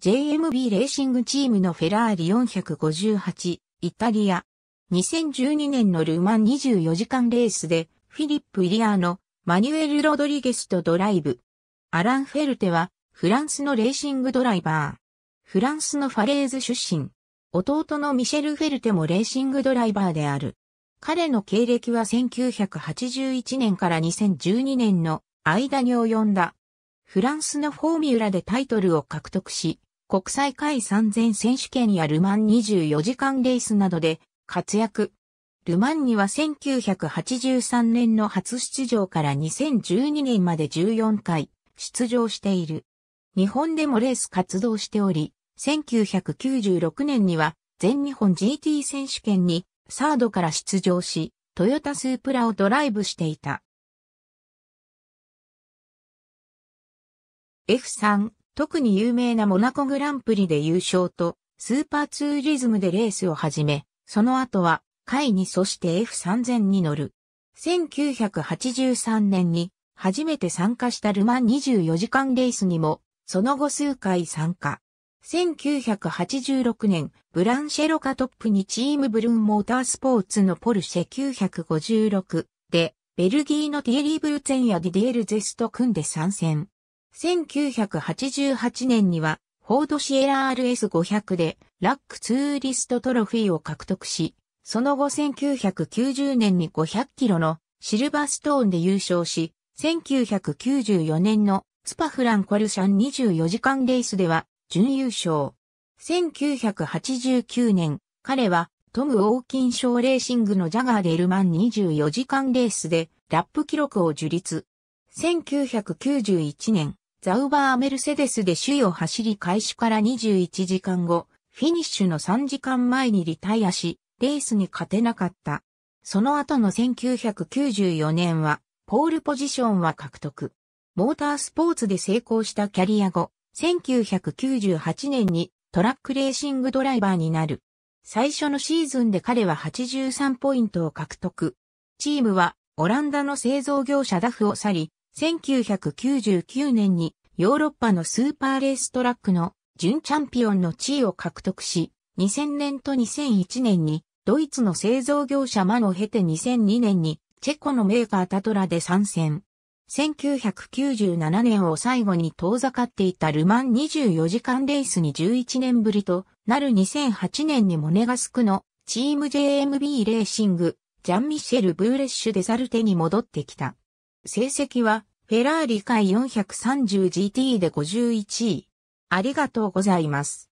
JMB レーシングチームのフェラーリ458、イタリア。2012年のルーマン24時間レースで、フィリップ・イリアーのマニュエル・ロドリゲスとドライブ。アラン・フェルテは、フランスのレーシングドライバー。フランスのファレーズ出身。弟のミシェル・フェルテもレーシングドライバーである。彼の経歴は1981年から2012年の間に及んだ。フランスのフォーミュラでタイトルを獲得し、国際会3000選手権やルマン24時間レースなどで活躍。ルマンには1983年の初出場から2012年まで14回出場している。日本でもレース活動しており、1996年には全日本 GT 選手権にサードから出場し、トヨタスープラをドライブしていた。F3 特に有名なモナコグランプリで優勝と、スーパーツーリズムでレースを始め、その後は、海にそして F3000 に乗る。1983年に初めて参加したルマン24時間レースにも、その後数回参加。1986年、ブランシェロカトップにチームブルーンモータースポーツのポルシェ956で、ベルギーのティエリー・ブルツェンやディディエル・ゼスと組んで参戦。1988年には、フォードシエラ RS500 で、ラックツーリストトロフィーを獲得し、その後1990年に500キロのシルバーストーンで優勝し、1994年のスパフランコルシャン24時間レースでは準優勝。1989年、彼はトム・オーキン賞レーシングのジャガーでルマン24時間レースでラップ記録を樹立。1991年、ザウバー・メルセデスで首位を走り開始から21時間後、フィニッシュの3時間前にリタイアし、レースに勝てなかった。その後の1994年は、ポールポジションは獲得。モータースポーツで成功したキャリア後、1998年にトラックレーシングドライバーになる。最初のシーズンで彼は83ポイントを獲得。チームはオランダの製造業者ダフを去り、1999年にヨーロッパのスーパーレーストラックの準チャンピオンの地位を獲得し、2000年と2001年にドイツの製造業者マノを経て2002年にチェコのメーカータトラで参戦。1997年を最後に遠ざかっていたルマン24時間レースに11年ぶりとなる2008年にモネガスクのチーム JMB レーシング、ジャン・ミシェル・ブーレッシュ・デザルテに戻ってきた。成績はフェラーリ界 430GT で51位。ありがとうございます。